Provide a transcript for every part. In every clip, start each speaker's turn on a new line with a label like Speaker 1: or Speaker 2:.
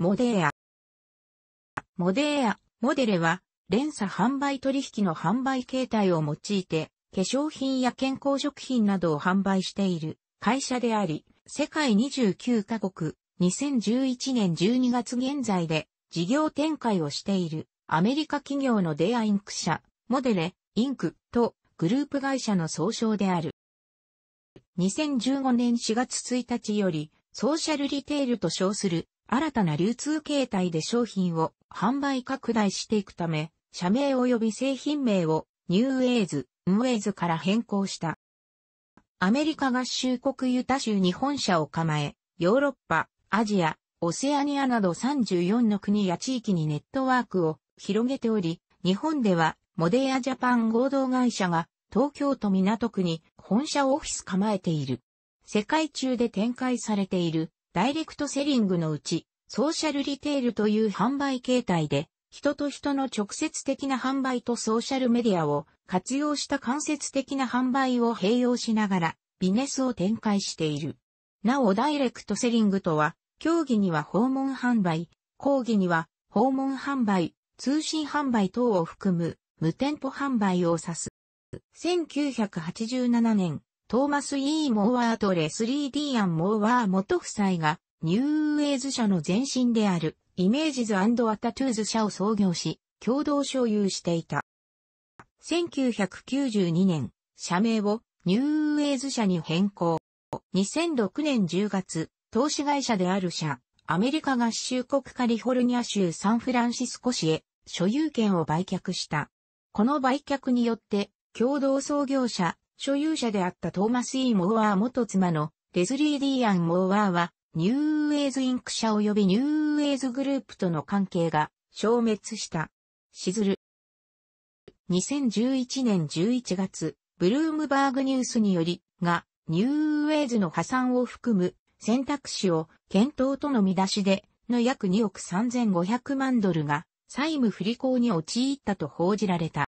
Speaker 1: モデーア。モデーア、モデレは、連鎖販売取引の販売形態を用いて、化粧品や健康食品などを販売している会社であり、世界29カ国、2011年12月現在で事業展開をしているアメリカ企業のデアインク社、モデレ、インクとグループ会社の総称である。2015年4月1日よりソーシャルリテールと称する新たな流通形態で商品を販売拡大していくため、社名及び製品名をニューウェイズ、ウェイズから変更した。アメリカ合衆国ユタ州に本社を構え、ヨーロッパ、アジア、オセアニアなど34の国や地域にネットワークを広げており、日本ではモデアジャパン合同会社が東京都港区に本社オフィス構えている。世界中で展開されているダイレクトセリングのうち、ソーシャルリテールという販売形態で、人と人の直接的な販売とソーシャルメディアを活用した間接的な販売を併用しながらビネスを展開している。なおダイレクトセリングとは、競技には訪問販売、講義には訪問販売、通信販売等を含む無店舗販売を指す。1987年、トーマス・イー・モーワーとレスリー・ディアン・モーワー元夫妻が、ニューウェイズ社の前身である、イメージズアタトゥーズ社を創業し、共同所有していた。1992年、社名をニューウェイズ社に変更。2006年10月、投資会社である社、アメリカ合衆国カリフォルニア州サンフランシスコ市へ所有権を売却した。この売却によって、共同創業者、所有者であったトーマス・イー・モーワー元妻のレズリー・ディアン・モーワーは、ニューウェイズ・インク社及びニューウェイズグループとの関係が消滅した。しずる。2011年11月、ブルームバーグニュースにより、が、ニューウェイズの破産を含む選択肢を検討との見出しで、の約2億3500万ドルが債務不履行に陥ったと報じられた。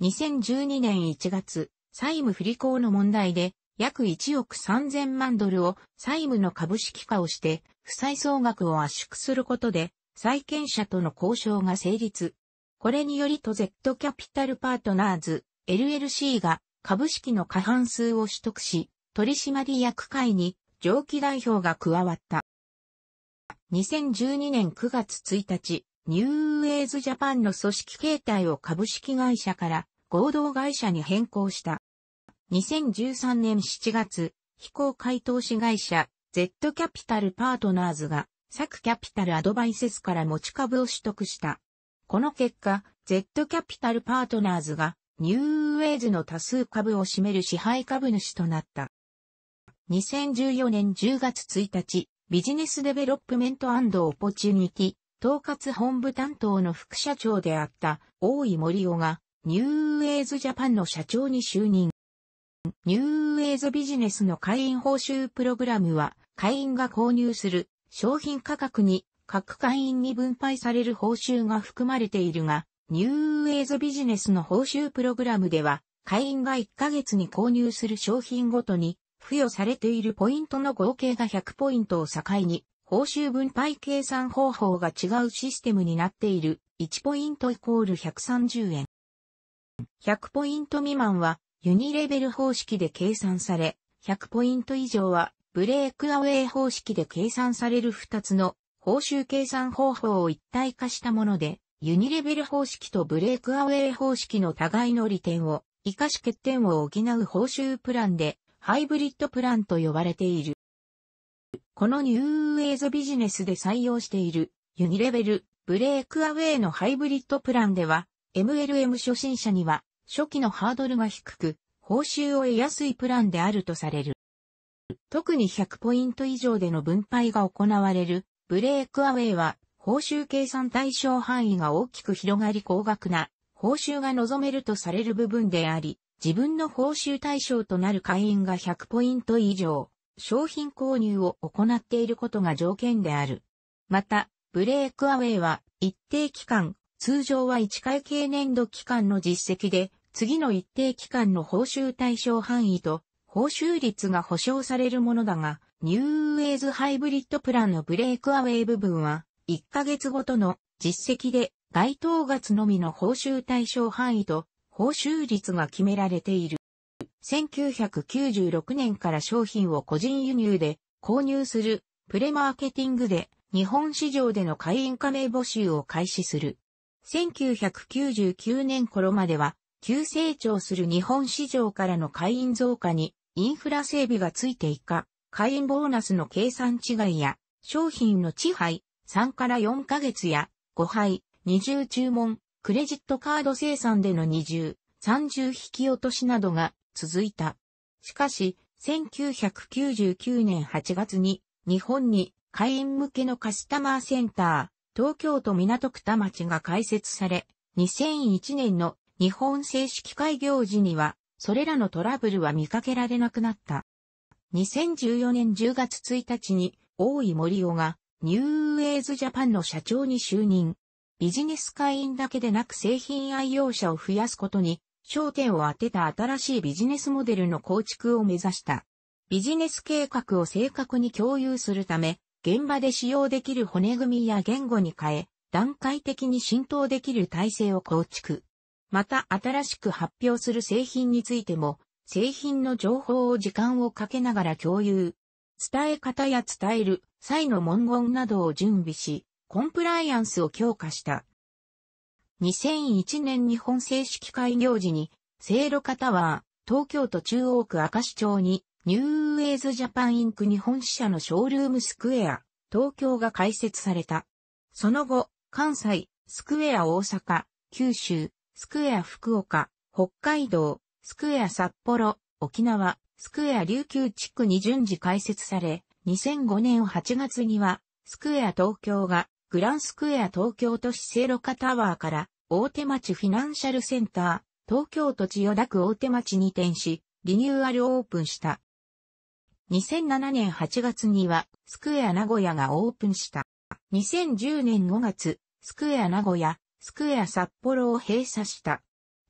Speaker 1: 2012年1月、債務不履行の問題で、約1億3000万ドルを債務の株式化をして、負債総額を圧縮することで、債権者との交渉が成立。これによりトゼットキャピタルパートナーズ、LLC が株式の過半数を取得し、取締役会に上記代表が加わった。2012年9月1日、ニューウェイズジャパンの組織形態を株式会社から合同会社に変更した。2013年7月、非公開投資会社 Z キャピタルパートナーズが、サクキャピタルアドバイセスから持ち株を取得した。この結果、Z キャピタルパートナーズが、ニューウェイズの多数株を占める支配株主となった。2014年10月1日、ビジネスデベロップメントオポチュニティ、統括本部担当の副社長であった大井森夫が、ニューウェイズジャパンの社長に就任。ニューウェイズビジネスの会員報酬プログラムは、会員が購入する商品価格に各会員に分配される報酬が含まれているが、ニューウェイズビジネスの報酬プログラムでは、会員が1ヶ月に購入する商品ごとに、付与されているポイントの合計が100ポイントを境に、報酬分配計算方法が違うシステムになっている。1ポイントイコール130円。100ポイント未満はユニレベル方式で計算され、100ポイント以上はブレークアウェイ方式で計算される2つの報酬計算方法を一体化したもので、ユニレベル方式とブレークアウェイ方式の互いの利点を活かし欠点を補う報酬プランで、ハイブリッドプランと呼ばれている。このニューウェイズビジネスで採用しているユニレベルブレークアウェイのハイブリッドプランでは MLM 初心者には初期のハードルが低く、報酬を得やすいプランであるとされる。特に100ポイント以上での分配が行われるブレークアウェイは報酬計算対象範囲が大きく広がり高額な報酬が望めるとされる部分であり、自分の報酬対象となる会員が100ポイント以上、商品購入を行っていることが条件である。また、ブレークアウェイは一定期間、通常は1回計年度期間の実績で次の一定期間の報酬対象範囲と報酬率が保証されるものだが、ニューウェイズハイブリッドプランのブレイクアウェイ部分は、1ヶ月ごとの実績で該当月のみの報酬対象範囲と報酬率が決められている。1996年から商品を個人輸入で購入するプレマーケティングで日本市場での会員加盟募集を開始する。1999年頃までは急成長する日本市場からの会員増加にインフラ整備がついていか、会員ボーナスの計算違いや、商品の地配、3から4ヶ月や、5配、二重注文、クレジットカード生産での二重、三重引き落としなどが続いた。しかし、1999年8月に、日本に会員向けのカスタマーセンター、東京都港区田町が開設され、2001年の日本正式開業時には、それらのトラブルは見かけられなくなった。2014年10月1日に、大井森尾が、ニューウェイズジャパンの社長に就任。ビジネス会員だけでなく製品愛用者を増やすことに、焦点を当てた新しいビジネスモデルの構築を目指した。ビジネス計画を正確に共有するため、現場で使用できる骨組みや言語に変え、段階的に浸透できる体制を構築。また新しく発表する製品についても、製品の情報を時間をかけながら共有。伝え方や伝える際の文言などを準備し、コンプライアンスを強化した。2001年日本正式開業時に、聖路カタワー、東京都中央区明石町に、ニューウェイズジャパンインク日本支社のショールームスクエア、東京が開設された。その後、関西、スクエア大阪、九州、スクエア福岡、北海道、スクエア札幌、沖縄、スクエア琉球地区に順次開設され、2005年8月には、スクエア東京が、グランスクエア東京都市聖路カタワーから、大手町フィナンシャルセンター、東京都千代田区大手町に転し、リニューアルオープンした。2007年8月には、スクエア名古屋がオープンした。2010年5月、スクエア名古屋、スクエア札幌を閉鎖した。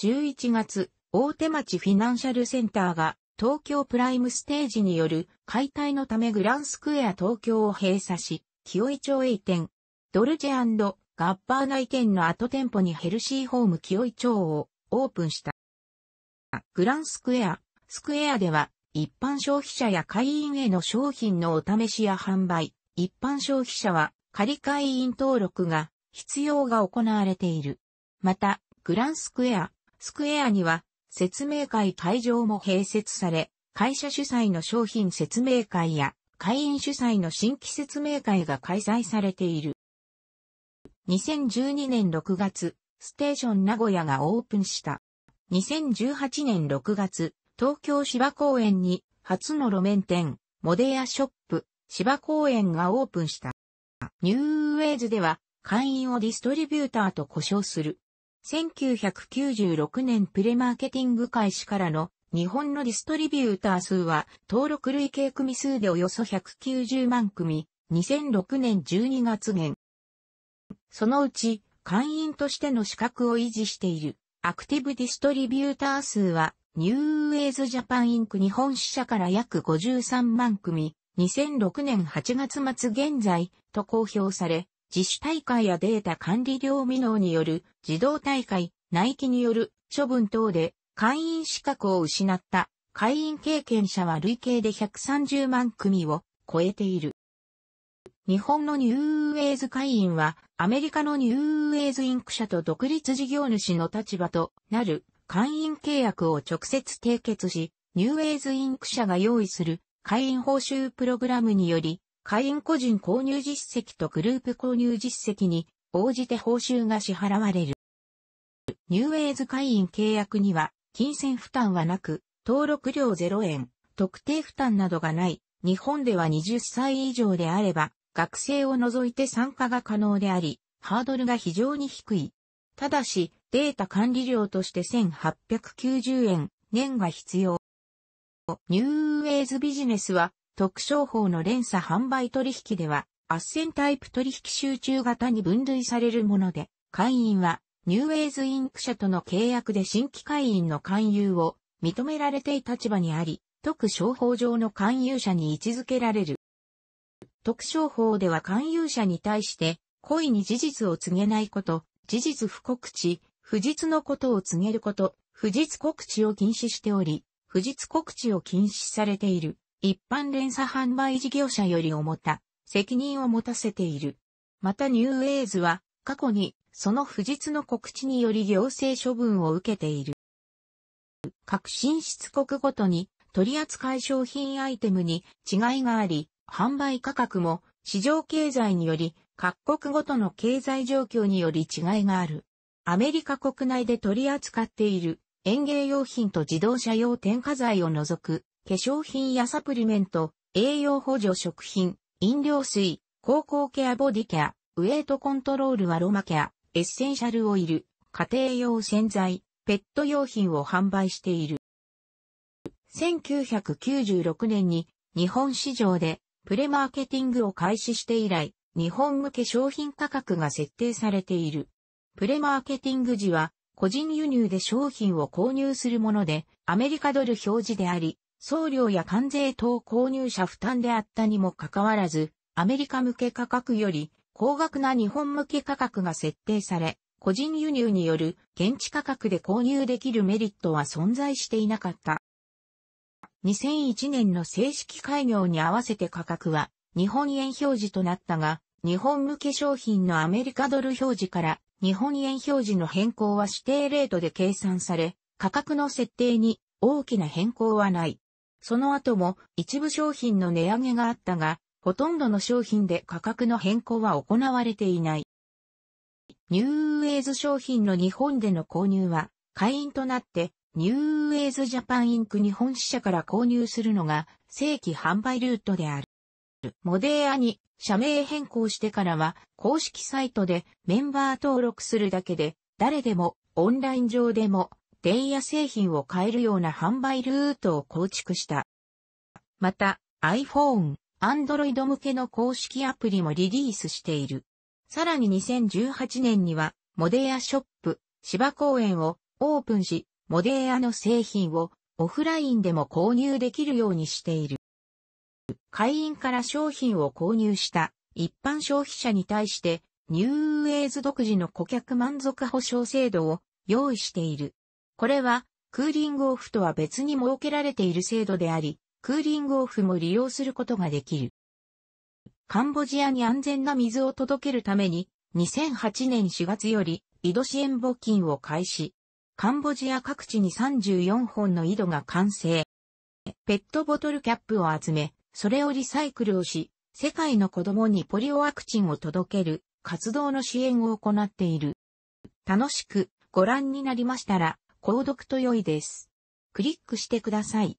Speaker 1: 11月、大手町フィナンシャルセンターが東京プライムステージによる解体のためグランスクエア東京を閉鎖し、清井町へ移転。ドルジェガッパーナ店の後店舗にヘルシーホーム清井町をオープンした。グランスクエア、スクエアでは一般消費者や会員への商品のお試しや販売、一般消費者は仮会員登録が必要が行われている。また、グランスクエア、スクエアには説明会会場も併設され、会社主催の商品説明会や会員主催の新規説明会が開催されている。2012年6月、ステーション名古屋がオープンした。2018年6月、東京芝公園に初の路面店、モデアショップ、芝公園がオープンした。ニューウェイズでは会員をディストリビューターと呼称する。1996年プレマーケティング開始からの日本のディストリビューター数は登録累計組数でおよそ190万組、2006年12月現。そのうち会員としての資格を維持しているアクティブディストリビューター数はニューウェイズジャパンインク日本支社から約53万組、2006年8月末現在と公表され、自主大会やデータ管理料未納による自動大会、内規による処分等で会員資格を失った会員経験者は累計で130万組を超えている。日本のニューウェイズ会員はアメリカのニューウェイズインク社と独立事業主の立場となる会員契約を直接締結し、ニューウェイズインク社が用意する会員報酬プログラムにより会員個人購入実績とグループ購入実績に応じて報酬が支払われる。ニューウェイズ会員契約には、金銭負担はなく、登録料0円、特定負担などがない、日本では20歳以上であれば、学生を除いて参加が可能であり、ハードルが非常に低い。ただし、データ管理料として1890円、年が必要。ニューウェイズビジネスは、特商法の連鎖販売取引では、斡旋タイプ取引集中型に分類されるもので、会員は、ニューウェイズインク社との契約で新規会員の勧誘を認められていた。立場にあり、特商法上の勧誘者に位置づけられる。特商法では勧誘者に対して、故意に事実を告げないこと、事実不告知、不実のことを告げること、不実告知を禁止しており、不実告知を禁止されている。一般連鎖販売事業者より重た、責任を持たせている。またニューエイズは、過去に、その不実の告知により行政処分を受けている。各進出国ごとに、取扱商品アイテムに違いがあり、販売価格も市場経済により各国ごとの経済状況により違いがある。アメリカ国内で取り扱っている園芸用品と自動車用添加剤を除く化粧品やサプリメント、栄養補助食品、飲料水、高校ケアボディケア、ウェイトコントロールアロマケア、エッセンシャルオイル、家庭用洗剤、ペット用品を販売している。1996年に日本市場でプレマーケティングを開始して以来、日本向け商品価格が設定されている。プレマーケティング時は個人輸入で商品を購入するものでアメリカドル表示であり、送料や関税等購入者負担であったにもかかわらず、アメリカ向け価格より高額な日本向け価格が設定され、個人輸入による現地価格で購入できるメリットは存在していなかった。2001年の正式開業に合わせて価格は日本円表示となったが、日本向け商品のアメリカドル表示から日本円表示の変更は指定レートで計算され、価格の設定に大きな変更はない。その後も一部商品の値上げがあったが、ほとんどの商品で価格の変更は行われていない。ニューウェイズ商品の日本での購入は会員となってニューウェイズジャパンインク日本支社から購入するのが正規販売ルートである。モデーアに社名変更してからは公式サイトでメンバー登録するだけで誰でもオンライン上でも電野製品を買えるような販売ルートを構築した。また、iPhone、Android 向けの公式アプリもリリースしている。さらに2018年には、モデアショップ、芝公園をオープンし、モデアの製品をオフラインでも購入できるようにしている。会員から商品を購入した一般消費者に対して、ニューウェイズ独自の顧客満足保証制度を用意している。これは、クーリングオフとは別に設けられている制度であり、クーリングオフも利用することができる。カンボジアに安全な水を届けるために、2008年4月より、井戸支援募金を開始。カンボジア各地に34本の井戸が完成。ペットボトルキャップを集め、それをリサイクルをし、世界の子供にポリオワクチンを届ける活動の支援を行っている。楽しくご覧になりましたら、購読と良いです。クリックしてください。